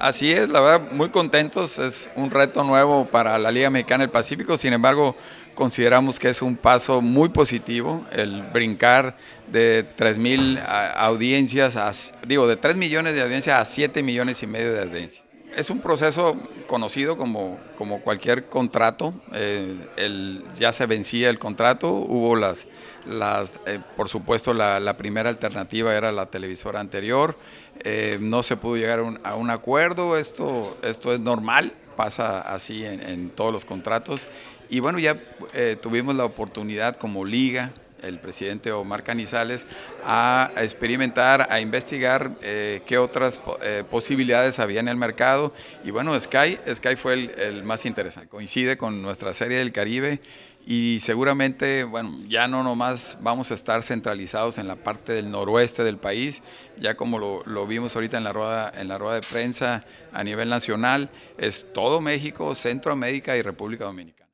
Así es, la verdad, muy contentos. Es un reto nuevo para la Liga Mexicana del Pacífico. Sin embargo, consideramos que es un paso muy positivo el brincar de 3 mil audiencias, a, digo, de 3 millones de audiencias a 7 millones y medio de audiencias es un proceso conocido como, cualquier contrato. Eh, el, ya se vencía el contrato, hubo las, las eh, por supuesto, la, primera alternativa era la televisora anterior. Eh, no se pudo llegar a un, acuerdo, esto, esto es normal, pasa así en, en todos los contratos. Y bueno, ya tuvimos la oportunidad como liga, el presidente Omar Canizales, a experimentar, a investigar eh, qué otras eh, posibilidades había en el mercado. Y bueno, Sky, Sky fue el, más interesante. Coincide con nuestra serie del Caribe y seguramente, bueno, ya no nomás vamos a estar centralizados en la parte del noroeste del país, ya como lo, lo vimos ahorita en la, rueda, en la rueda de prensa a nivel nacional, es todo México, Centroamérica y República Dominicana.